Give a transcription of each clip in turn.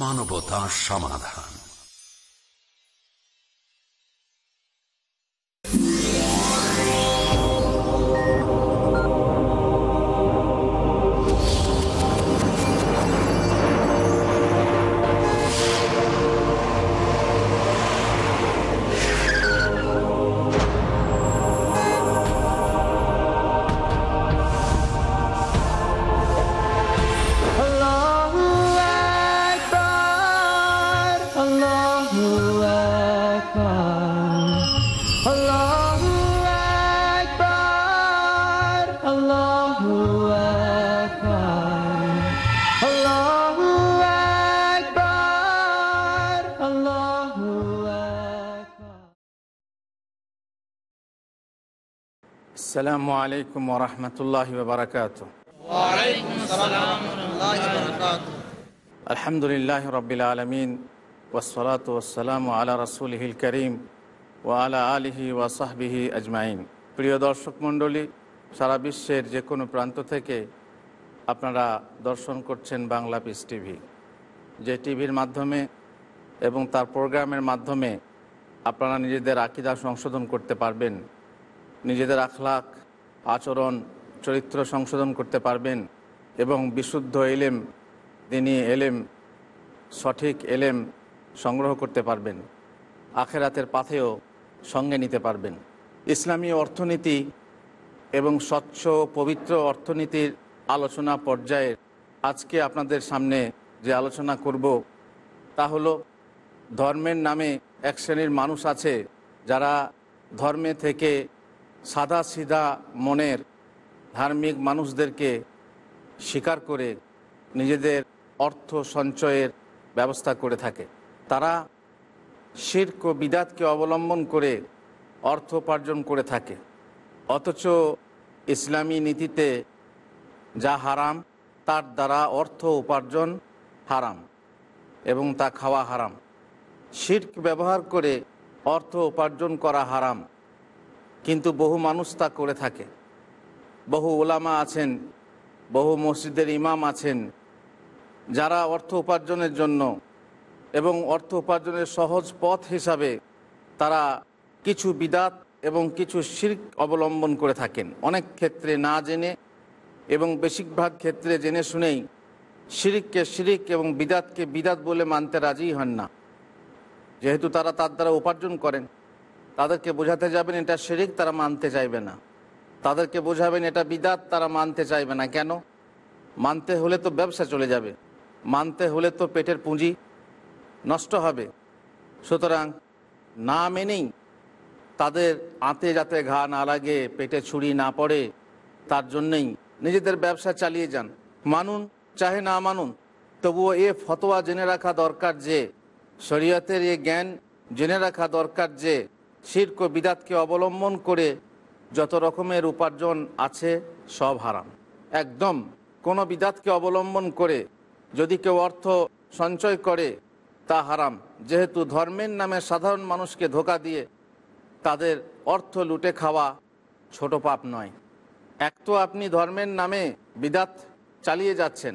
মানবতা সমাধান আসসালামু আলাইকুম ওরহমতুল্লাহ বারকাত আলহামদুলিল্লাহ ওয়া আলমিন ওসলাত ওসালাম আলা রসুলহিল করিম ও আলা আলিহি ওয়াসাহবিহি আজমাইন প্রিয় দর্শক মণ্ডলী সারা বিশ্বের যে কোনো প্রান্ত থেকে আপনারা দর্শন করছেন বাংলা পিস টিভি যে টিভির মাধ্যমে এবং তার প্রোগ্রামের মাধ্যমে আপনারা নিজেদের আকিদা সংশোধন করতে পারবেন নিজেদের আখলাখ আচরণ চরিত্র সংশোধন করতে পারবেন এবং বিশুদ্ধ এলেম তিনি এলেম সঠিক এলেম সংগ্রহ করতে পারবেন আখেরাতের পাথেও সঙ্গে নিতে পারবেন ইসলামী অর্থনীতি এবং স্বচ্ছ পবিত্র অর্থনীতির আলোচনা পর্যায়ে আজকে আপনাদের সামনে যে আলোচনা করব তা হলো ধর্মের নামে এক শ্রেণীর মানুষ আছে যারা ধর্মে থেকে সাদা সিধা মনের ধার্মিক মানুষদেরকে স্বীকার করে নিজেদের অর্থ সঞ্চয়ের ব্যবস্থা করে থাকে তারা শির্ক ও বিদাতকে অবলম্বন করে অর্থ উপার্জন করে থাকে অথচ ইসলামী নীতিতে যা হারাম তার দ্বারা অর্থ উপার্জন হারাম এবং তা খাওয়া হারাম শির্ক ব্যবহার করে অর্থ উপার্জন করা হারাম কিন্তু বহু মানুষ তা করে থাকে বহু ওলামা আছেন বহু মসজিদের ইমাম আছেন যারা অর্থ উপার্জনের জন্য এবং অর্থ উপার্জনের সহজ পথ হিসাবে তারা কিছু বিদাত এবং কিছু শির্ক অবলম্বন করে থাকেন অনেক ক্ষেত্রে না জেনে এবং বেশিরভাগ ক্ষেত্রে জেনে শুনেই শিরিককে শিরিক এবং বিদাতকে বিদাত বলে মানতে রাজি হন না যেহেতু তারা তার দ্বারা উপার্জন করেন তাদেরকে বোঝাতে যাবেন এটা শেরিক তারা মানতে চাইবে না তাদেরকে বোঝাবেন এটা বিদাত তারা মানতে চাইবে না কেন মানতে হলে তো ব্যবসা চলে যাবে মানতে হলে তো পেটের পুঁজি নষ্ট হবে সুতরাং না মেনেই তাদের আঁতে যাতে ঘা না লাগে পেটে ছুরি না পড়ে তার জন্যেই নিজেদের ব্যবসা চালিয়ে যান মানুন চাহে না মানুন তবুও এ ফতোয়া জেনে রাখা দরকার যে শরীয়তের এ জ্ঞান জেনে রাখা দরকার যে শির্ক ও বিদাতকে অবলম্বন করে যত রকমের উপার্জন আছে সব হারাম একদম কোনো বিদাতকে অবলম্বন করে যদি কেউ অর্থ সঞ্চয় করে তা হারাম যেহেতু ধর্মের নামে সাধারণ মানুষকে ধোকা দিয়ে তাদের অর্থ লুটে খাওয়া ছোট পাপ নয় এক তো আপনি ধর্মের নামে বিদাত চালিয়ে যাচ্ছেন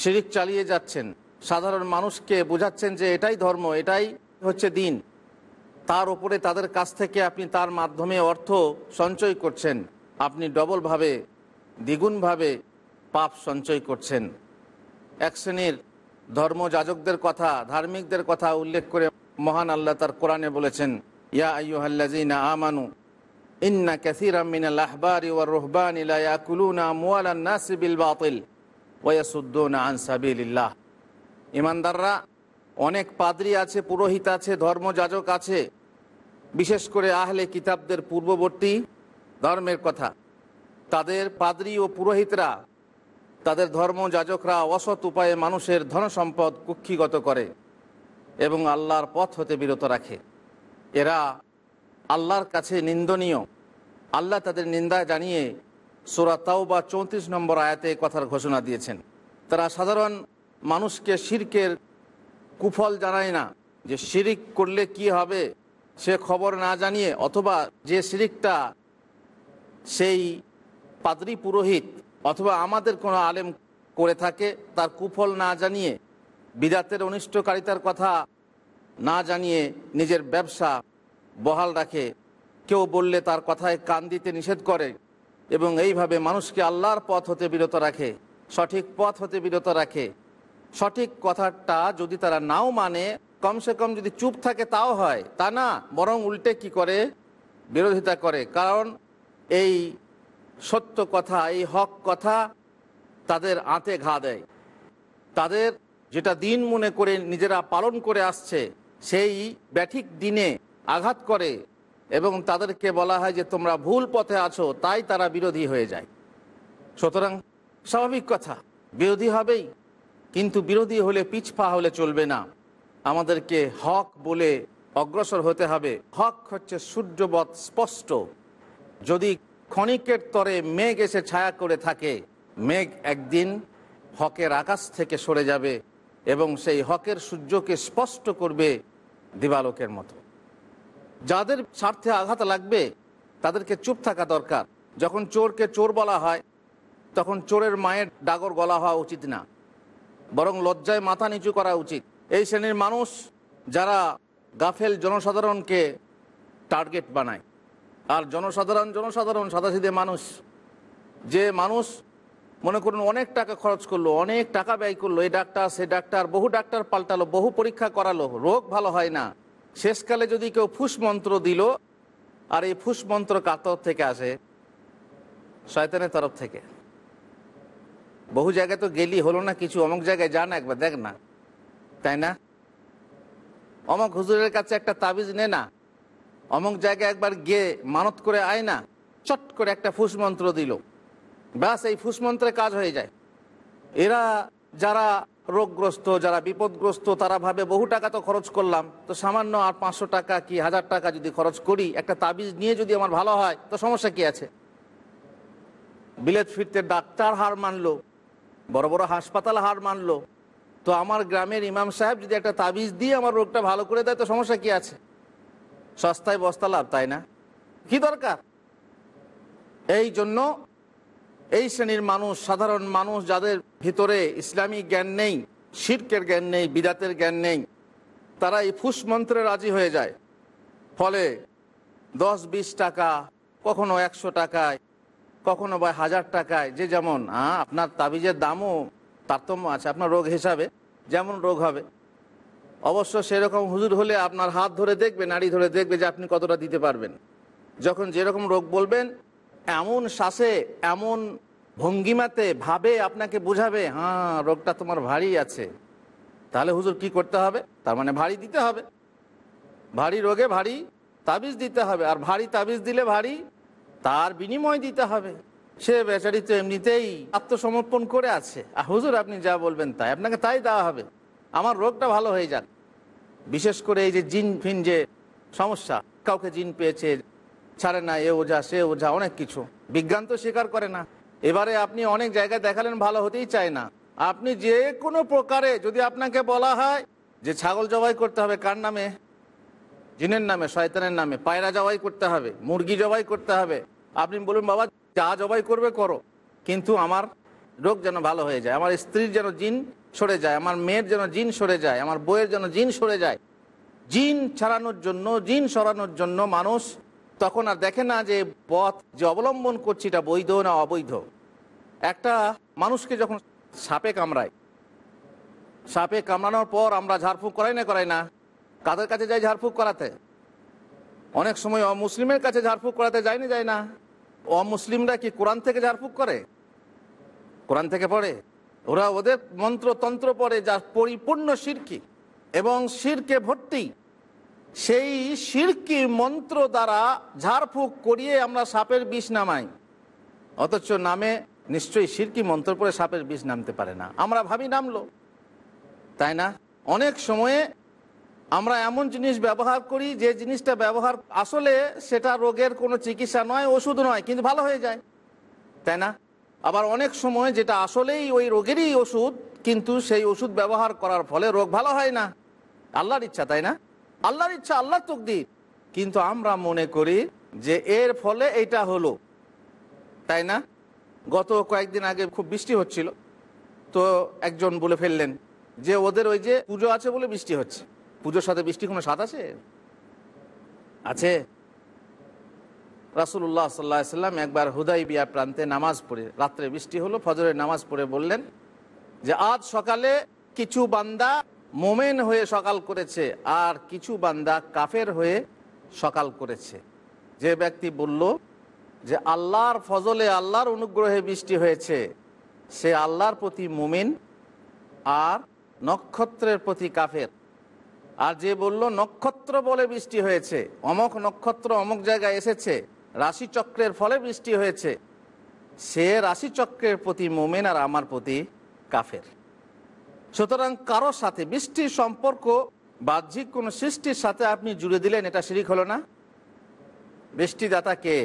শিরিক চালিয়ে যাচ্ছেন সাধারণ মানুষকে বুঝাচ্ছেন যে এটাই ধর্ম এটাই হচ্ছে দিন তার উপরে তাদের কাছ থেকে আপনি তার মাধ্যমে অর্থ সঞ্চয় করছেন আপনি ডবলভাবে দ্বিগুণভাবে পাপ সঞ্চয় করছেন এক শ্রেণীর ধর্মযাজকদের কথা ধার্মিকদের কথা উল্লেখ করে মহান আল্লাহ তার কোরআনে বলেছেন ইয়া আইহাল্লাজিনা আমানু ইন্না কাসিরামিনাল আহবারি ওয়া রুহবানি লা ইয়াকুলুনা আমওয়ালান নাসি বিল বাতিল ওয়া ইয়াসুদ্দুনা আন সাবিলিল্লাহ ইমানদাররা অনেক পাদ্রি আছে পুরোহিত আছে ধর্মযাজক আছে বিশেষ করে আহলে কিতাবদের পূর্ববর্তী ধর্মের কথা তাদের পাদ্রি ও পুরোহিতরা তাদের ধর্মযাজকরা অসৎ উপায়ে মানুষের ধনসম্পদ কুক্ষিগত করে এবং আল্লাহর পথ হতে বিরত রাখে এরা আল্লাহর কাছে নিন্দনীয় আল্লাহ তাদের নিন্দায় জানিয়ে সোরা তাও বা চৌত্রিশ নম্বর আয়াতে কথার ঘোষণা দিয়েছেন তারা সাধারণ মানুষকে শির্কের কুফল জানায় না যে শিরিক করলে কি হবে সে খবর না জানিয়ে অথবা যে শিরিকটা সেই পাদ্রি পুরোহিত অথবা আমাদের কোনো আলেম করে থাকে তার কুফল না জানিয়ে বিদাতের অনিষ্টকারিতার কথা না জানিয়ে নিজের ব্যবসা বহাল রাখে কেউ বললে তার কথায় কান দিতে নিষেধ করে এবং এইভাবে মানুষকে আল্লাহর পথ হতে বিরত রাখে সঠিক পথ হতে বিরত রাখে সঠিক কথাটা যদি তারা নাও মানে কমসে কম যদি চুপ থাকে তাও হয় তা না বরং উল্টে কি করে বিরোধিতা করে কারণ এই সত্য কথা এই হক কথা তাদের আঁতে ঘা দেয় তাদের যেটা দিন মনে করে নিজেরা পালন করে আসছে সেই ব্যাঠিক দিনে আঘাত করে এবং তাদেরকে বলা হয় যে তোমরা ভুল পথে আছো তাই তারা বিরোধী হয়ে যায় সুতরাং স্বাভাবিক কথা বিরোধী হবেই কিন্তু বিরোধী হলে পিছপা হলে চলবে না আমাদেরকে হক বলে অগ্রসর হতে হবে হক হচ্ছে সূর্যবৎ স্পষ্ট যদি ক্ষণিকের তরে মেঘ এসে ছায়া করে থাকে মেঘ একদিন হকের আকাশ থেকে সরে যাবে এবং সেই হকের সূর্যকে স্পষ্ট করবে দিবালোকের মতো যাদের স্বার্থে আঘাত লাগবে তাদেরকে চুপ থাকা দরকার যখন চোরকে চোর বলা হয় তখন চোরের মায়ের ডাগর গলা হওয়া উচিত না বরং লজ্জায় মাথা নিচু করা উচিত এই শ্রেণীর মানুষ যারা গাফেল জনসাধারণকে টার্গেট বানায় আর জনসাধারণ জনসাধারণ সাদাসিদে মানুষ যে মানুষ মনে করুন অনেক টাকা খরচ করলো অনেক টাকা ব্যয় করলো এই ডাক্তার সে ডাক্তার বহু ডাক্তার পাল্টালো বহু পরীক্ষা করালো রোগ ভালো হয় না শেষকালে যদি কেউ ফুস মন্ত্র দিল আর এই ফুসমন্ত্র কাতর থেকে আসে শয়তানের তরফ থেকে বহু জায়গায় তো গেলি হলো না কিছু অমুক জায়গায় যা না একবার দেখ না তাই না অমুক হুজুরের কাছে একটা তাবিজ নে না অমুক জায়গায় একবার গিয়ে মানত করে আয় না চট করে একটা ফুসমন্ত্র দিল ব্যাস এই ফুসমন্ত্রে কাজ হয়ে যায় এরা যারা রোগগ্রস্ত যারা বিপদগ্রস্ত তারা ভাবে বহু টাকা তো খরচ করলাম তো সামান্য আর পাঁচশো টাকা কি হাজার টাকা যদি খরচ করি একটা তাবিজ নিয়ে যদি আমার ভালো হয় তো সমস্যা কি আছে বিলেত ফিরতে ডাক্তার হার মানলো বড় বড় হাসপাতাল হার মানলো তো আমার গ্রামের ইমাম সাহেব যদি একটা তাবিজ দিয়ে আমার রোগটা ভালো করে দেয় তো সমস্যা কি আছে সস্তায় বস্তা লাভ তাই না কি দরকার এই জন্য এই শ্রেণীর মানুষ সাধারণ মানুষ যাদের ভিতরে ইসলামী জ্ঞান নেই শির্কের জ্ঞান নেই বিদাতের জ্ঞান নেই তারা এই ফুস মন্ত্রে রাজি হয়ে যায় ফলে দশ বিশ টাকা কখনো একশো টাকায় কখনো বা হাজার টাকায় যে যেমন আপনার তাবিজের দামও তারতম্য আছে আপনার রোগ হিসাবে যেমন রোগ হবে অবশ্য সেরকম হুজুর হলে আপনার হাত ধরে দেখবে নাড়ি ধরে দেখবে যে আপনি কতটা দিতে পারবেন যখন যেরকম রোগ বলবেন এমন শ্বাসে এমন ভঙ্গিমাতে ভাবে আপনাকে বুঝাবে হ্যাঁ রোগটা তোমার ভারী আছে তাহলে হুজুর কি করতে হবে তার মানে ভারী দিতে হবে ভারী রোগে ভারী তাবিজ দিতে হবে আর ভারী তাবিজ দিলে ভারী তার বিনিময় দিতে হবে সে বেচারি তো এমনিতেই আত্মসমর্পণ করে আছে আর হুজুর আপনি যা বলবেন তাই আপনাকে তাই দেওয়া হবে আমার রোগটা ভালো হয়ে যাক বিশেষ করে এই যে জিন ফিন যে সমস্যা কাউকে জিন পেয়েছে ছাড়ে না এ ওঝা সে ওঝা অনেক কিছু বিজ্ঞান তো স্বীকার করে না এবারে আপনি অনেক জায়গায় দেখালেন ভালো হতেই চায় না আপনি যে কোনো প্রকারে যদি আপনাকে বলা হয় যে ছাগল জবাই করতে হবে কার নামে জিনের নামে শয়তানের নামে পায়রা জবাই করতে হবে মুরগি জবাই করতে হবে আপনি বলুন বাবা যা জবাই করবে করো কিন্তু আমার রোগ যেন ভালো হয়ে যায় আমার স্ত্রীর যেন জিন সরে যায় আমার মেয়ের যেন জিন সরে যায় আমার বইয়ের যেন জিন সরে যায় জিন ছাড়ানোর জন্য জিন সরানোর জন্য মানুষ তখন আর দেখে না যে পথ যে অবলম্বন করছি এটা বৈধ না অবৈধ একটা মানুষকে যখন সাপে কামড়ায় সাপে কামড়ানোর পর আমরা ঝাড়ফুঁক করাই না করাই না কাদের কাছে যাই ঝাড়ফুঁক করাতে অনেক সময় মুসলিমের কাছে ঝাড়ফুঁক করাতে যায়নি যায় না অমুসলিমরা কি কোরআন থেকে ঝাড়ফুঁক করে কোরআন থেকে পড়ে ওরা ওদের মন্ত্রতন্ত্র পড়ে যা পরিপূর্ণ সিরকি এবং শিরকে ভর্তি সেই শিরকি মন্ত্র দ্বারা ঝাড়ফুঁক করিয়ে আমরা সাপের বিষ নামাই অথচ নামে নিশ্চয়ই শিরকি মন্ত্র পরে সাপের বিষ নামতে পারে না আমরা ভাবি নামলো তাই না অনেক সময়ে আমরা এমন জিনিস ব্যবহার করি যে জিনিসটা ব্যবহার আসলে সেটা রোগের কোনো চিকিৎসা নয় ওষুধ নয় কিন্তু ভালো হয়ে যায় তাই না আবার অনেক সময় যেটা আসলেই ওই রোগেরই ওষুধ কিন্তু সেই ওষুধ ব্যবহার করার ফলে রোগ ভালো হয় না আল্লাহর ইচ্ছা তাই না আল্লাহর ইচ্ছা আল্লাহর তকদির কিন্তু আমরা মনে করি যে এর ফলে এটা হলো তাই না গত কয়েকদিন আগে খুব বৃষ্টি হচ্ছিল তো একজন বলে ফেললেন যে ওদের ওই যে পুজো আছে বলে বৃষ্টি হচ্ছে পুজোর সাথে বৃষ্টি কোনো স্বাদ আছে আছে রাসুল্লাহ সাল্লাহ সাল্লাম একবার হুদাই বিয়া প্রান্তে নামাজ পড়ে রাত্রে বৃষ্টি হলো ফজরের নামাজ পড়ে বললেন যে আজ সকালে কিছু বান্দা মোমেন হয়ে সকাল করেছে আর কিছু বান্দা কাফের হয়ে সকাল করেছে যে ব্যক্তি বলল যে আল্লাহর ফজলে আল্লাহর অনুগ্রহে বৃষ্টি হয়েছে সে আল্লাহর প্রতি মুমিন আর নক্ষত্রের প্রতি কাফের আর যে বলল নক্ষত্র বলে বৃষ্টি হয়েছে অমক নক্ষত্র অমক জায়গায় এসেছে রাশিচক্রের ফলে বৃষ্টি হয়েছে সে রাশিচক্রের প্রতি মোমেন আর আমার প্রতি কাফের সুতরাং কারো সাথে বৃষ্টির সম্পর্ক বাহ্যিক কোনো সৃষ্টির সাথে আপনি জুড়ে দিলেন এটা শিরিক হলো না বৃষ্টিদাতা কে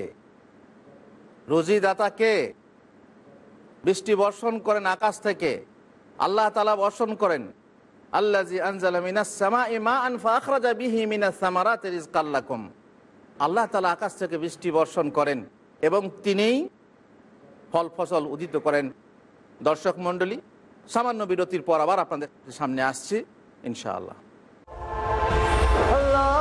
রুজিদাতা কে বৃষ্টি বর্ষণ করেন আকাশ থেকে আল্লাহ তালা বর্ষণ করেন মিনাস ইমা আনফা আখরাজা বিহি আল্লাহ তালা আকাশ থেকে বৃষ্টি বর্ষণ করেন এবং তিনিই ফল ফসল উদিত করেন দর্শক সামান্য বিরতির পর আবার আপনাদের সামনে আসছি ইনশাআল্লাহ আল্লাহ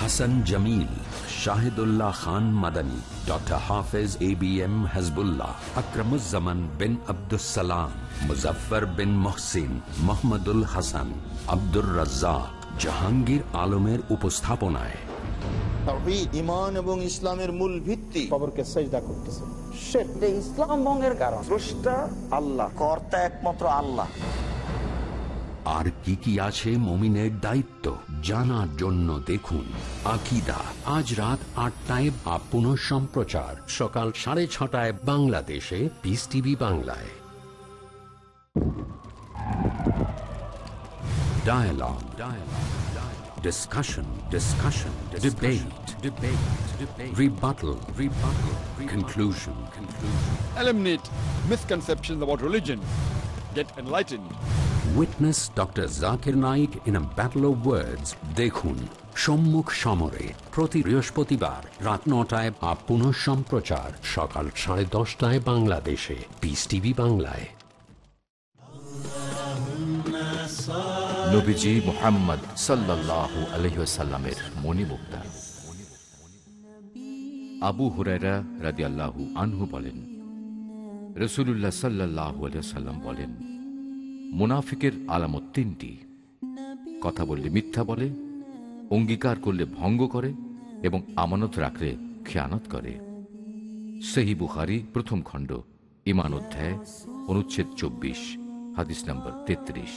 Hasan Jamil Shahidullah Khan Madani doctor Hafez A B M Hasbullah Akramuzzaman bin Abdussalam Muzaffar bin Mohsin Mohammadul Hasan Abdur Razzak Jahangir আলমের উপস্থাপনায় ইমান এবং ইসলামের মূল ভিত্তি খবরকে আল্লাহ একমাত্র আল্লাহ আর কি কি আছে মমিনের দায়িত্ব জানার জন্য দেখুন আকিদা আজ রাত আটটায় বা পুনঃ সম্প্রচার সকাল সাড়ে ছটায় বাংলাদেশে পিস টিভি বাংলায় Dialogue. Dialogue. Dialogue. Discussion. Discussion. Discussion. Debate. Debate. Debate. Rebuttal. Rebuttal. Rebuttal. Conclusion. Conclusion. Eliminate misconceptions about religion. Get enlightened. Witness doctor Zakir Naik in a battle of words দেখুন সম্মুখ সমরে প্রতি বৃহস্পতিবার রাত নটায় বা পুনঃ সম্প্রচার সকাল সাড়ে দশটায় বাংলাদেশে পিস টিভি বাংলায় মোহাম্মদ আবু আনহু বলেন বলেন মুনাফিকের আলামত তিনটি কথা বললে মিথ্যা বলে অঙ্গীকার করলে ভঙ্গ করে এবং আমানত রাখলে খেয়ানত করে সেহি বুখারি প্রথম খণ্ড ইমান অধ্যায় অনুচ্ছেদ চব্বিশ হাদিস নম্বর তেত্রিশ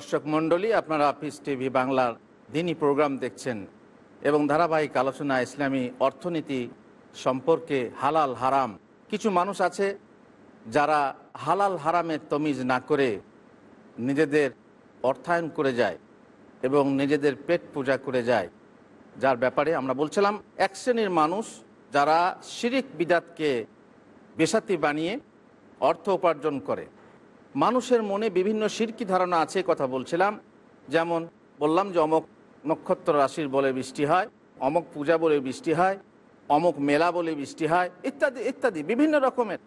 দর্শক মণ্ডলী আপনারা পিস টিভি বাংলার দিনই প্রোগ্রাম দেখছেন এবং ধারাবাহিক আলোচনা ইসলামী অর্থনীতি সম্পর্কে হালাল হারাম কিছু মানুষ আছে যারা হালাল হারামের তমিজ না করে নিজেদের অর্থায়ন করে যায় এবং নিজেদের পেট পূজা করে যায় যার ব্যাপারে আমরা বলছিলাম এক শ্রেণীর মানুষ যারা শিরিক বিদাতকে বেসাতি বানিয়ে অর্থ উপার্জন করে মানুষের মনে বিভিন্ন শিরকি ধারণা আছে কথা বলছিলাম যেমন বললাম যে অমক নক্ষত্র রাশির বলে বৃষ্টি হয় অমক পূজা বলে বৃষ্টি হয় অমক মেলা বলে বৃষ্টি হয় ইত্যাদি ইত্যাদি বিভিন্ন রকমের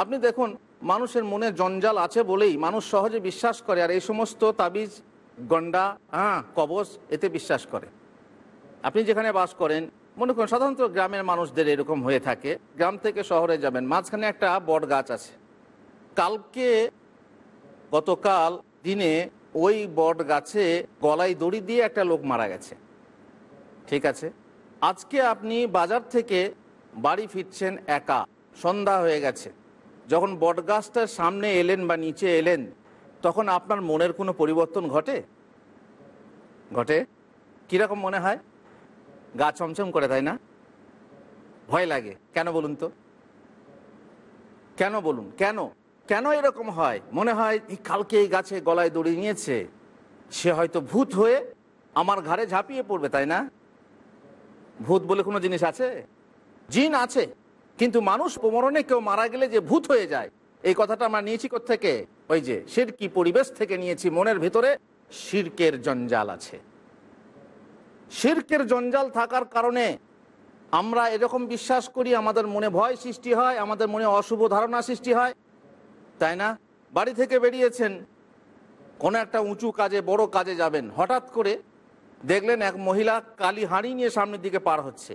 আপনি দেখুন মানুষের মনে জঞ্জাল আছে বলেই মানুষ সহজে বিশ্বাস করে আর এই সমস্ত তাবিজ গন্ডা হ্যাঁ কবচ এতে বিশ্বাস করে আপনি যেখানে বাস করেন মনে করেন সাধারণত গ্রামের মানুষদের এরকম হয়ে থাকে গ্রাম থেকে শহরে যাবেন মাঝখানে একটা বট গাছ আছে কালকে গতকাল দিনে ওই বট গাছে গলায় দড়ি দিয়ে একটা লোক মারা গেছে ঠিক আছে আজকে আপনি বাজার থেকে বাড়ি ফিরছেন একা সন্ধ্যা হয়ে গেছে যখন বটগাছটার সামনে এলেন বা নিচে এলেন তখন আপনার মনের কোনো পরিবর্তন ঘটে ঘটে কীরকম মনে হয় গা চমচম করে তাই না ভয় লাগে কেন বলুন তো কেন বলুন কেন কেন এরকম হয় মনে হয় কালকে এই গাছে গলায় দড়ি নিয়েছে সে হয়তো ভূত হয়ে আমার ঘাড়ে ঝাঁপিয়ে পড়বে তাই না ভূত বলে কোনো জিনিস আছে জিন আছে কিন্তু মানুষ প্রমরণে কেউ মারা গেলে যে ভূত হয়ে যায় এই কথাটা আমরা নিয়েছি থেকে ওই যে কি পরিবেশ থেকে নিয়েছি মনের ভিতরে শিরকের জঞ্জাল আছে শিরকের জঞ্জাল থাকার কারণে আমরা এরকম বিশ্বাস করি আমাদের মনে ভয় সৃষ্টি হয় আমাদের মনে অশুভ ধারণা সৃষ্টি হয় তাই না বাড়ি থেকে বেরিয়েছেন কোনো একটা উঁচু কাজে বড় কাজে যাবেন হঠাৎ করে দেখলেন এক মহিলা কালি হাঁড়ি নিয়ে সামনের দিকে পার হচ্ছে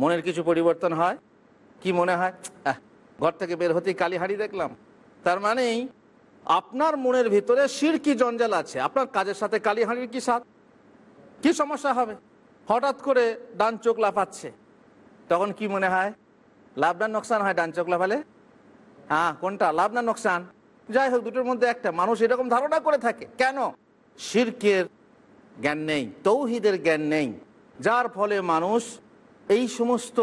মনের কিছু পরিবর্তন হয় কি মনে হয় ঘর থেকে বের হতেই কালি হাঁড়ি দেখলাম তার মানেই আপনার মনের ভিতরে সিরকি জঞ্জাল আছে আপনার কাজের সাথে কালি হাঁড়ির কি সাথ কি সমস্যা হবে হঠাৎ করে ডান চোখ লাফাচ্ছে তখন কি মনে হয় লাভ ডান নোকসান হয় ডান চোখ লাফালে হ্যাঁ কোনটা লাভ না নোকসান যাই হোক দুটোর মধ্যে একটা মানুষ এরকম ধারণা করে থাকে কেন শিরকের জ্ঞান নেই তৌহিদের জ্ঞান নেই যার ফলে মানুষ এই সমস্ত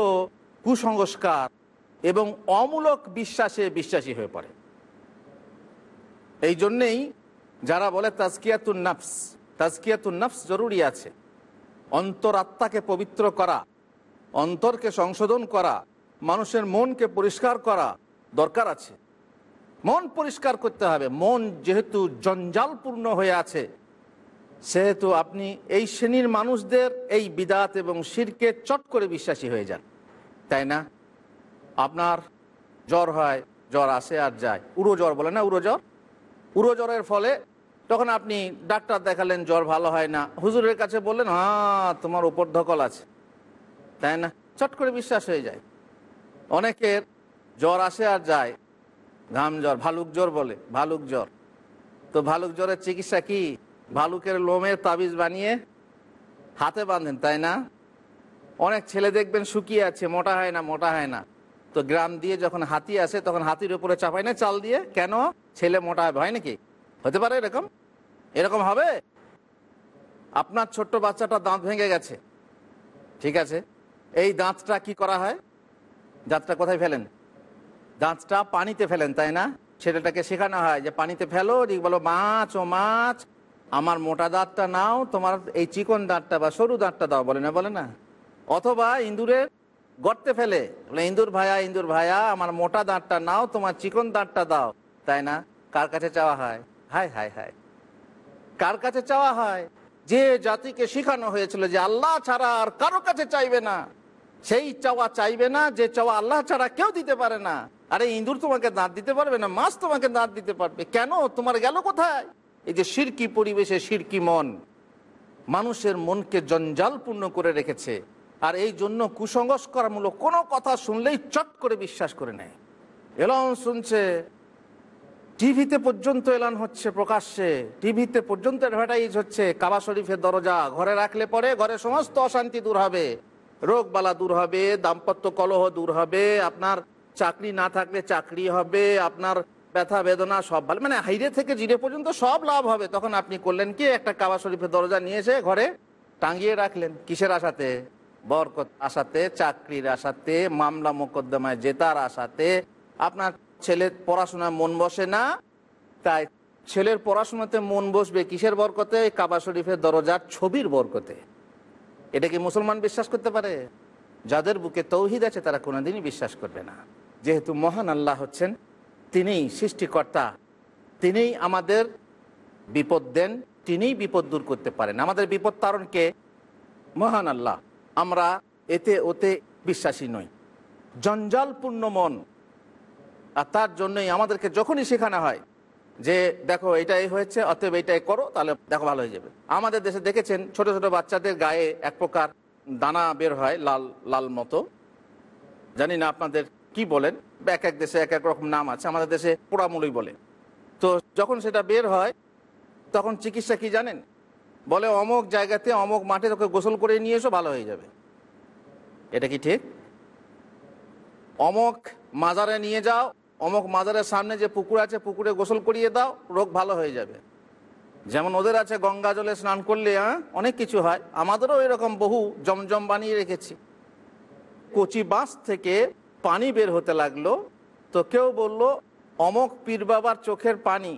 কুসংস্কার এবং অমূলক বিশ্বাসে বিশ্বাসী হয়ে পড়ে এই জন্যেই যারা বলে তাজকিয়াতুন নাফস তাজকিয়াতুন নাফস জরুরি আছে অন্তরাত্মাকে পবিত্র করা অন্তরকে সংশোধন করা মানুষের মনকে পরিষ্কার করা দরকার আছে মন পরিষ্কার করতে হবে মন যেহেতু জঞ্জালপূর্ণ হয়ে আছে সেহেতু আপনি এই শ্রেণীর মানুষদের এই বিদাত এবং শিরকে চট করে বিশ্বাসী হয়ে যান তাই না আপনার জ্বর হয় জ্বর আসে আর যায় উড়ো জ্বর বলে না উড়ো জ্বর উড়ো জ্বরের ফলে তখন আপনি ডাক্তার দেখালেন জ্বর ভালো হয় না হুজুরের কাছে বললেন হ্যাঁ তোমার উপর ধকল আছে তাই না চট করে বিশ্বাস হয়ে যায় অনেকের জ্বর আসে আর যায় ঘাম জ্বর ভালুক জ্বর বলে ভালুক জ্বর তো ভালুক জ্বরের চিকিৎসা কি ভালুকের লোমের তাবিজ বানিয়ে হাতে বাঁধেন তাই না অনেক ছেলে দেখবেন শুকিয়ে আছে মোটা হয় না মোটা হয় না তো গ্রাম দিয়ে যখন হাতি আসে তখন হাতির উপরে চাপায় না চাল দিয়ে কেন ছেলে মোটা হয় নাকি হতে পারে এরকম এরকম হবে আপনার ছোট্ট বাচ্চাটা দাঁত ভেঙে গেছে ঠিক আছে এই দাঁতটা কি করা হয় দাঁতটা কোথায় ফেলেন দাঁতটা পানিতে ফেলেন তাই না ছেলেটাকে শেখানো হয় যে পানিতে ফেলো ঠিক বলো মাছ ও মাছ আমার মোটা দাঁতটা নাও তোমার এই চিকন দাঁতটা বা সরু দাঁতটা দাও বলে না বলে না অথবা ইন্দুরের গর্তে ফেলে ইন্দুর ভায়া ইন্দুর ভায়া আমার মোটা দাঁতটা নাও তোমার চিকন দাঁতটা দাও তাই না কার কাছে চাওয়া হয় হায় হায় হায় কার কাছে চাওয়া হয় যে জাতিকে শেখানো হয়েছিল যে আল্লাহ ছাড়া আর কারো কাছে চাইবে না সেই চাওয়া চাইবে না যে চাওয়া আল্লাহ ছাড়া কেউ দিতে পারে না আরে ইঁদুর তোমাকে দাঁত দিতে পারবে না মাছ তোমাকে দাঁত দিতে পারবে কেন তোমার গেল কোথায় এই যে সিরকি পরিবেশে সিরকি মন মানুষের মনকে জঞ্জালপূর্ণ করে রেখেছে আর এই জন্য কুসংস্কারমূলক কোনো কথা শুনলেই চট করে বিশ্বাস করে নেয় এলান শুনছে টিভিতে পর্যন্ত এলান হচ্ছে প্রকাশ্যে টিভিতে পর্যন্ত অ্যাডভার্টাইজ হচ্ছে কাবা শরীফের দরজা ঘরে রাখলে পরে ঘরে সমস্ত অশান্তি দূর হবে রোগবালা দূর হবে দাম্পত্য কলহ দূর হবে আপনার চাকরি না থাকলে চাকরি হবে আপনার ব্যথা বেদনা সব ভালো মানে হাইরে থেকে জিরে পর্যন্ত সব লাভ হবে তখন আপনি করলেন কি একটা কাবা শরীফের দরজা নিয়ে এসে ঘরে টাঙিয়ে রাখলেন কিসের আশাতে বরকত আশাতে চাকরির আশাতে মামলা মোকদ্দমায় জেতার আশাতে আপনার ছেলের পড়াশোনায় মন বসে না তাই ছেলের পড়াশোনাতে মন বসবে কিসের বরকতে কাবা শরীফের দরজার ছবির বরকতে এটা কি মুসলমান বিশ্বাস করতে পারে যাদের বুকে তৌহিদ আছে তারা কোনোদিনই বিশ্বাস করবে না যেহেতু মহান আল্লাহ হচ্ছেন তিনিই সৃষ্টিকর্তা তিনিই আমাদের বিপদ দেন তিনিই বিপদ দূর করতে পারেন আমাদের বিপদ তারণকে মহান আল্লাহ আমরা এতে ওতে বিশ্বাসী নই জঞ্জালপূর্ণ মন আর তার জন্যই আমাদেরকে যখনই শেখানো হয় যে দেখো এটাই হয়েছে অতএব এটাই করো তাহলে দেখো ভালো হয়ে যাবে আমাদের দেশে দেখেছেন ছোট ছোট বাচ্চাদের গায়ে এক প্রকার দানা বের হয় লাল লাল মতো জানি না আপনাদের কি বলেন এক এক দেশে এক এক রকম নাম আছে আমাদের দেশে পোড়ামুলি বলে তো যখন সেটা বের হয় তখন চিকিৎসা কি জানেন বলে অমক জায়গাতে অমক মাঠে তোকে গোসল করে নিয়ে এসো ভালো হয়ে যাবে এটা কি ঠিক অমক মাজারে নিয়ে যাও অমক মাজারের সামনে যে পুকুর আছে পুকুরে গোসল করিয়ে দাও রোগ ভালো হয়ে যাবে যেমন ওদের আছে গঙ্গা জলে স্নান করলে হ্যাঁ, অনেক কিছু হয় আমাদেরও এরকম বহু জমজম বানিয়ে রেখেছি কচি বাঁশ থেকে পানি বের হতে লাগলো তো কেউ বলল অমক পীর বাবার চোখের পানি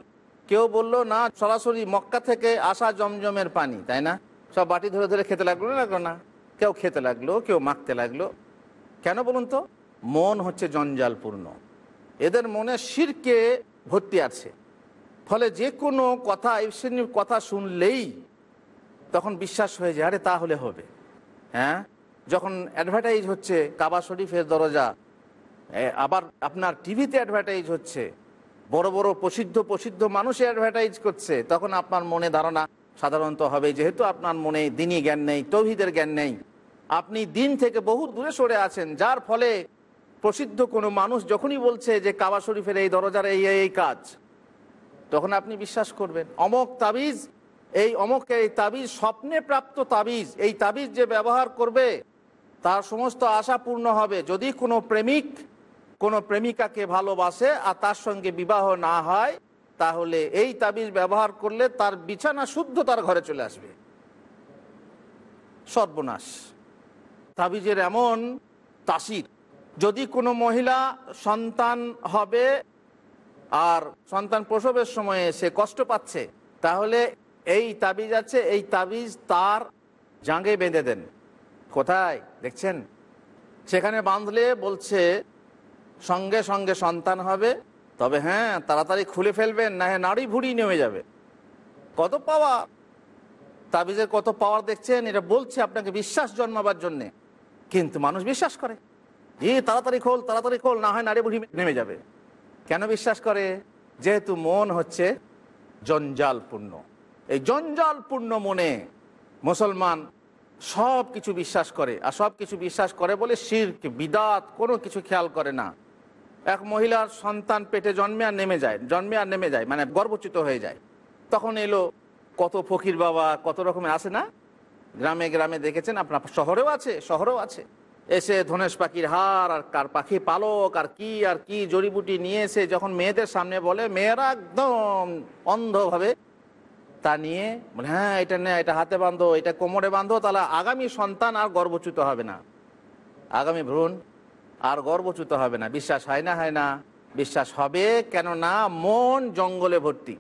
কেউ বলল না সরাসরি মক্কা থেকে আসা জমজমের পানি তাই না সব বাটি ধরে ধরে খেতে লাগলো লাগলো না কেউ খেতে লাগলো কেউ মাখতে লাগলো কেন বলুন তো মন হচ্ছে জঞ্জালপূর্ণ এদের মনে শিরকে ভর্তি আছে ফলে যে কোনো কথা এই কথা শুনলেই তখন বিশ্বাস হয়ে যায় আরে তাহলে হবে হ্যাঁ যখন অ্যাডভার্টাইজ হচ্ছে কাবা শরীফের দরজা আবার আপনার টিভিতে অ্যাডভার্টাইজ হচ্ছে বড় বড় প্রসিদ্ধ প্রসিদ্ধ মানুষে অ্যাডভার্টাইজ করছে তখন আপনার মনে ধারণা সাধারণত হবে যেহেতু আপনার মনে দিনই জ্ঞান নেই তৌহিদের জ্ঞান নেই আপনি দিন থেকে বহু দূরে সরে আছেন যার ফলে প্রসিদ্ধ কোনো মানুষ যখনই বলছে যে কাবা শরীফের এই দরজার এই এই কাজ তখন আপনি বিশ্বাস করবেন অমক তাবিজ এই অমকের এই তাবিজ স্বপ্নে প্রাপ্ত তাবিজ এই তাবিজ যে ব্যবহার করবে তার সমস্ত আশা পূর্ণ হবে যদি কোনো প্রেমিক কোনো প্রেমিকাকে ভালোবাসে আর তার সঙ্গে বিবাহ না হয় তাহলে এই তাবিজ ব্যবহার করলে তার বিছানা শুদ্ধ তার ঘরে চলে আসবে সর্বনাশ তাবিজের এমন তাসির যদি কোনো মহিলা সন্তান হবে আর সন্তান প্রসবের সময়ে সে কষ্ট পাচ্ছে তাহলে এই তাবিজ আছে এই তাবিজ তার জাঙ্গে বেঁধে দেন কোথায় দেখছেন সেখানে বাঁধলে বলছে সঙ্গে সঙ্গে সন্তান হবে তবে হ্যাঁ তাড়াতাড়ি খুলে ফেলবেন না হ্যাঁ নাড়ি ভুড়ি নেমে যাবে কত পাওয়া তাবিজের কত পাওয়ার দেখছেন এটা বলছে আপনাকে বিশ্বাস জন্মাবার জন্যে কিন্তু মানুষ বিশ্বাস করে এ তাড়াতাড়ি খোল তাড়াতাড়ি খোল না হয় নাড়ি ভুড়ি নেমে যাবে কেন বিশ্বাস করে যেহেতু মন হচ্ছে জঞ্জালপূর্ণ এই জঞ্জালপূর্ণ মনে মুসলমান সব কিছু বিশ্বাস করে আর সব কিছু বিশ্বাস করে বলে শির বিদাত কোনো কিছু খেয়াল করে না এক মহিলার সন্তান পেটে জন্মে আর নেমে যায় জন্মে আর নেমে যায় মানে গর্বচ্যুত হয়ে যায় তখন এলো কত ফকির বাবা কত রকমের আসে না গ্রামে গ্রামে দেখেছেন আপনার শহরেও আছে শহরেও আছে এসে ধনেশ পাখির হার আর কার পাখি পালক আর কি আর কি জড়িবুটি নিয়ে এসে যখন মেয়েদের সামনে বলে মেয়েরা একদম অন্ধভাবে তা নিয়ে বলে হ্যাঁ এটা নে এটা হাতে বাঁধো এটা কোমরে বাঁধো তাহলে আগামী সন্তান আর গর্বচ্যুত হবে না আগামী ভ্রূণ আর গর্বচ্যুত হবে না বিশ্বাস হয় না হয় না বিশ্বাস হবে কেননা মন জঙ্গলে ভর্তি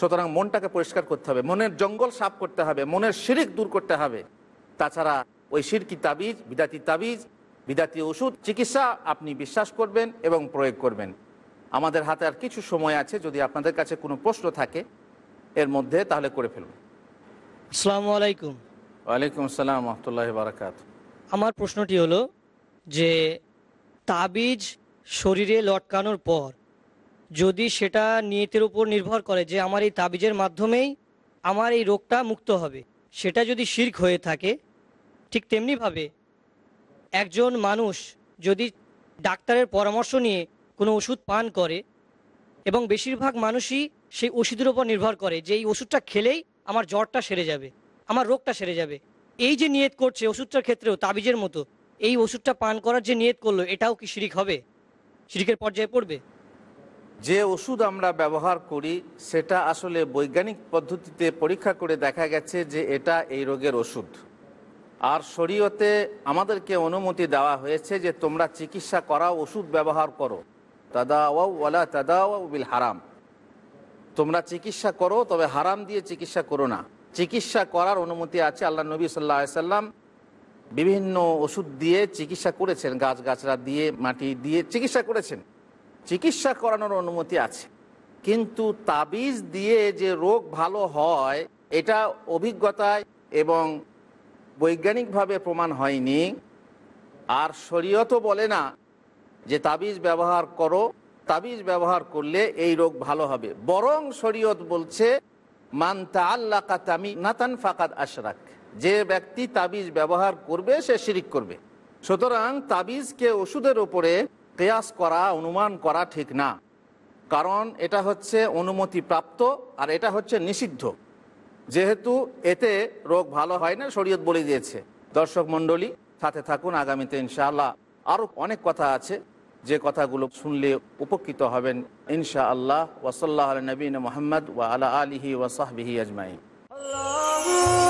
সুতরাং মনটাকে পরিষ্কার করতে হবে মনের জঙ্গল সাফ করতে হবে মনের শিরিক দূর করতে হবে তাছাড়া ওই শিরকি তাবিজ বিদাতি তাবিজ বিদাতি ওষুধ চিকিৎসা আপনি বিশ্বাস করবেন এবং প্রয়োগ করবেন আমাদের হাতে আর কিছু সময় আছে যদি আপনাদের কাছে কোনো প্রশ্ন থাকে এর মধ্যে তাহলে করে ফেলুন আসসালামু আলাইকুম ওয়ালাইকুম আসসালাম রহমতুল্লাহ বারাকাত আমার প্রশ্নটি হলো যে তাবিজ শরীরে লটকানোর পর যদি সেটা নিয়তের উপর নির্ভর করে যে আমার এই তাবিজের মাধ্যমেই আমার এই রোগটা মুক্ত হবে সেটা যদি শির্ক হয়ে থাকে ঠিক তেমনিভাবে একজন মানুষ যদি ডাক্তারের পরামর্শ নিয়ে কোনো ওষুধ পান করে এবং বেশিরভাগ মানুষই সেই ওষুধের উপর নির্ভর করে যে এই ওষুধটা খেলেই আমার জ্বরটা সেরে যাবে আমার রোগটা সেরে যাবে এই যে নিয়ত করছে ওষুধটার ক্ষেত্রেও তাবিজের মতো এই ওষুধটা পান করার যে নিয়ত করলো এটাও কি শিরিক হবে শিরিকের পর্যায়ে পড়বে যে ওষুধ আমরা ব্যবহার করি সেটা আসলে বৈজ্ঞানিক পদ্ধতিতে পরীক্ষা করে দেখা গেছে যে এটা এই রোগের ওষুধ আর শরীয়তে আমাদেরকে অনুমতি দেওয়া হয়েছে যে তোমরা চিকিৎসা করা ওষুধ ব্যবহার করো তাদাওয়ালা তাদাও বিল হারাম তোমরা চিকিৎসা করো তবে হারাম দিয়ে চিকিৎসা করো না চিকিৎসা করার অনুমতি আছে আল্লাহ নবী সাল্লা সাল্লাম বিভিন্ন ওষুধ দিয়ে চিকিৎসা করেছেন গাছরা দিয়ে মাটি দিয়ে চিকিৎসা করেছেন চিকিৎসা করানোর অনুমতি আছে কিন্তু তাবিজ দিয়ে যে রোগ ভালো হয় এটা অভিজ্ঞতায় এবং বৈজ্ঞানিকভাবে প্রমাণ হয়নি আর শরীয়তও বলে না যে তাবিজ ব্যবহার করো তাবিজ ব্যবহার করলে এই রোগ ভালো হবে বরং শরীয়ত বলছে মানতা আল্লাহ কাতামি নাতান ফাকাদ আশরাক যে ব্যক্তি তাবিজ ব্যবহার করবে সে শিরিক করবে সুতরাং তাবিজকে ওষুধের ওপরে কেয়াস করা অনুমান করা ঠিক না কারণ এটা হচ্ছে অনুমতি প্রাপ্ত আর এটা হচ্ছে নিষিদ্ধ যেহেতু এতে রোগ ভালো হয় না শরীয়ত বলে দিয়েছে দর্শক মণ্ডলী সাথে থাকুন আগামীতে ইনশাআল্লাহ আরও অনেক কথা আছে যে কথাগুলো শুনলে উপকৃত হবেন ইনশা আল্লাহ ওসল্লা নবীন মোহাম্মদ ওয়া আলা আলিহি ওয়াসাহবিহি আজমাই আল্লাহ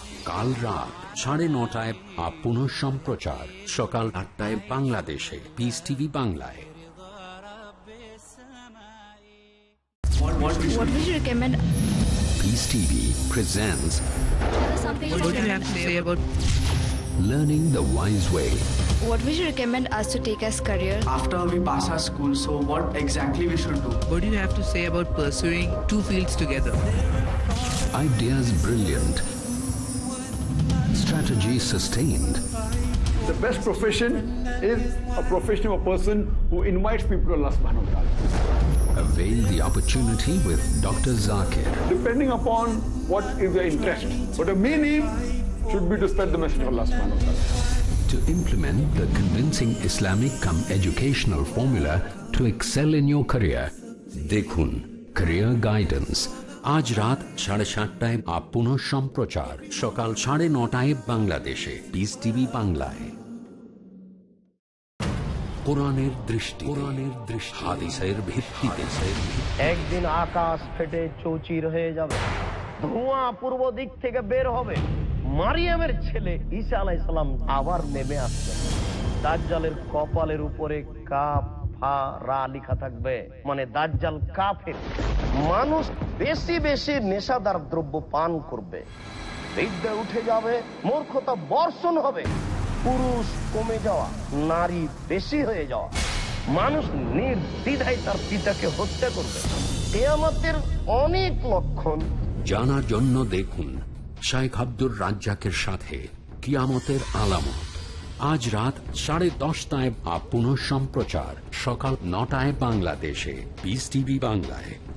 কাল রাত সাড়ে নটায় আর সম্প্রচার সকাল আটটায় বাংলাদেশে পিস টিভি বাংলায় What you Peace TV presents What you have to say about Learning the Wise Way. What would you recommend us to take as career? After we pass our school, so what exactly we should do? What do you have to say about pursuing two fields together? Ideas brilliant strategy sustained? The best profession is a profession of a person who invites people to Allah subhanahu wa ta'ala. Avail the opportunity with Dr. Zakir. Depending upon what is your interest. But the main aim should be to spread the message of Allah subhanahu wa ta'ala. To implement the convincing Islamic come educational formula to excel in your career, Dekhun, Career Guidance, আজ রাত সাড়ে সাতটায় up সম্প্রচার সকাল সাড়ে নটায় বাংলাদেশে Peace TV বাংলায় কোরআনের দৃষ্টি কোরআনের দৃষ্টি হাদিসের ভিত্তিতে একদিন আকাশ ফেটে চৌচির হয়ে যাবে ধোঁয়া পূর্ব দিক থেকে বের হবে মারিয়ামের ছেলে ঈসা আলাইসালাম আবার নেমে আসবে দাজ্জালের কপালের উপরে কাপ ফা রা লিখা থাকবে মানে দাজ্জাল কাফের মানুষ বেশি বেশি নেশাদার দ্রব্য পান করবে বিদ্যা উঠে যাবে মূর্খতা বর্ষণ হবে পুরুষ কমে যাওয়া নারী বেশি হয়ে যাওয়া মানুষ নির্দ্বিধায় তার পিতাকে হত্যা করবে কেয়ামতের অনেক লক্ষণ জানার জন্য দেখুন শাইখ আব্দুর রাজ্জাকের সাথে কিয়ামতের আলামত আজ রাত সাড়ে দশটায় বা সম্প্রচার সকাল নটায় বাংলাদেশে বিস টিভি বাংলায়